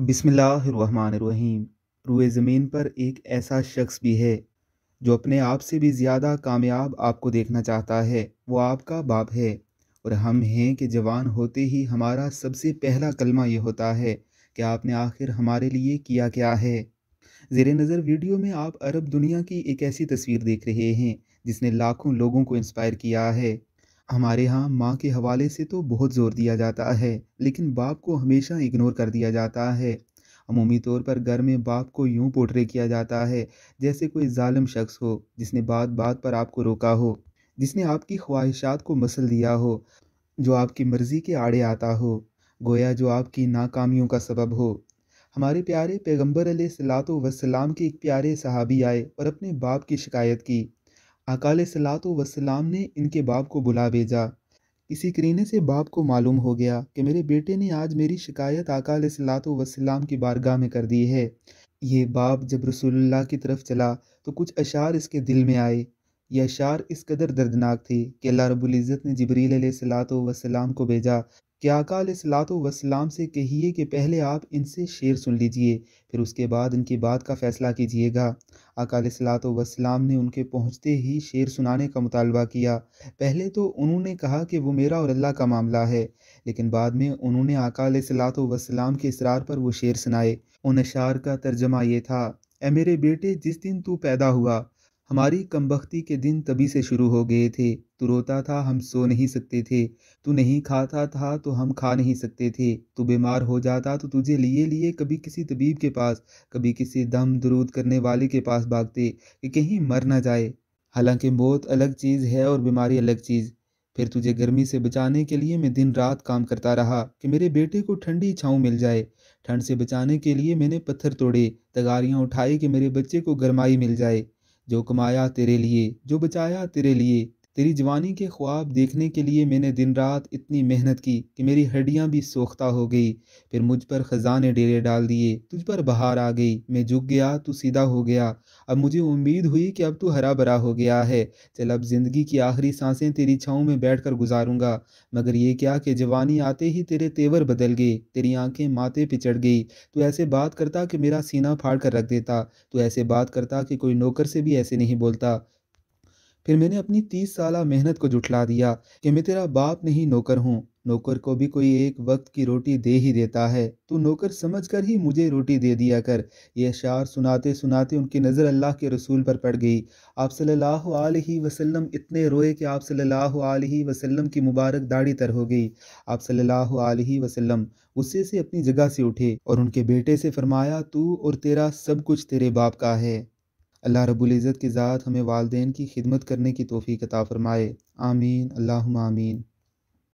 बिसमीम रुए ज़मीन पर एक ऐसा शख्स भी है जो अपने आप से भी ज़्यादा कामयाब आपको देखना चाहता है वो आपका बाप है और हम हैं कि जवान होते ही हमारा सबसे पहला कलमा ये होता है कि आपने आखिर हमारे लिए किया क्या है ज़ेर नज़र वीडियो में आप अरब दुनिया की एक ऐसी तस्वीर देख रहे हैं जिसने लाखों लोगों को इंस्पायर किया है हमारे यहाँ माँ के हवाले से तो बहुत ज़ोर दिया जाता है लेकिन बाप को हमेशा इग्नोर कर दिया जाता है अमूमी तौर पर घर में बाप को यूं पोट्रे किया जाता है जैसे कोई ालम शख्स हो जिसने बात बात पर आपको रोका हो जिसने आपकी ख्वाहिशात को मसल दिया हो जो आपकी मर्ज़ी के आड़े आता हो गोया जो आपकी नाकामियों का सबब हो हमारे प्यारे पैगम्बर सलात वसलाम के एक प्यारे सहाबी आए और अपने बाप की शिकायत की अकाल सलात वसलाम ने इनके बाप को बुला भेजा इसी करीने से बाप को मालूम हो गया कि मेरे बेटे ने आज मेरी शिकायत अकाल सलात वसलाम की बारगाह में कर दी है ये बाप जब रसूलुल्लाह की तरफ चला तो कुछ अशार इसके दिल में आए ये अशार इस कदर दर्दनाक थे कि अल्लाह रबुल्ज़त ने जबरील सलात वसलाम को भेजा क्या अकाल सलात वसलाम से कहिए कि पहले आप इनसे शेर सुन लीजिए फिर उसके बाद इनकी बात का फ़ैसला कीजिएगा अकाल सलात वसलाम ने उनके पहुँचते ही शेर सुनाने का मुतालबा किया पहले तो उन्होंने कहा कि वो मेरा और अल्लाह का मामला है लेकिन बाद में उन्होंने अकाल सलात वसलाम के इसरार पर वो शेर सुनाए उन अशार का तर्जमा ये था ए मेरे बेटे जिस दिन तू पैदा हुआ हमारी कमबख्ती के दिन तभी से शुरू हो गए थे तू रोता था हम सो नहीं सकते थे तू नहीं खाता था तो हम खा नहीं सकते थे तू बीमार हो जाता तो तुझे लिए लिए कभी किसी तबीब के पास कभी किसी दम दरूद करने वाले के पास भागते कि कहीं मर ना जाए हालांकि मौत अलग चीज़ है और बीमारी अलग चीज़ फिर तुझे गर्मी से बचाने के लिए मैं दिन रात काम करता रहा कि मेरे बेटे को ठंडी छाँव मिल जाए ठंड से बचाने के लिए मैंने पत्थर तोड़े तगारियाँ उठाई कि मेरे बच्चे को गर्माई मिल जाए जो कमाया तेरे लिए जो बचाया तेरे लिए तेरी जवानी के ख्वाब देखने के लिए मैंने दिन रात इतनी मेहनत की कि मेरी हड्डियाँ भी सोख्ता हो गई फिर मुझ पर ख़जाने डेरे डाल दिए तुझ पर बहार आ गई मैं झुक गया तू सीधा हो गया अब मुझे उम्मीद हुई कि अब तू हरा भरा हो गया है चल अब ज़िंदगी की आखिरी सांसें तेरी छाँव में बैठ कर गुजारूँगा मगर ये क्या कि जवानी आते ही तेरे तेवर बदल गए तेरी आंखें माथे पिचड़ गई तू ऐसे बात करता कि मेरा सीना फाड़ कर रख देता तू ऐसे बात करता कि कोई नौकर से भी ऐसे नहीं बोलता फिर मैंने अपनी तीस साल मेहनत को जुटला दिया कि मैं तेरा बाप नहीं नौकर हूँ नौकर को भी कोई एक वक्त की रोटी दे ही देता है तू नौकर समझकर ही मुझे रोटी दे दिया कर यह शार सुनाते सुनाते उनकी नज़र अल्लाह के रसूल पर पड़ गई आप सल्लल्लाहु अलैहि वसल्लम इतने रोए कि आप सल्लल्लाहु अलैहि वसल्लम की मुबारक दाढ़ी तर हो गई आप सल्लल्लाहु अलैहि वसल्लम गुस्से से अपनी जगह से उठे और उनके बेटे से फरमाया तू और तेरा सब कुछ तेरे बाप का है अल्लाह रबुल्ज़त की ज़ात हमें वालदेन की खिदमत करने की तोफ़ी कता फ़रमाए आमीन अल्लाह आमीन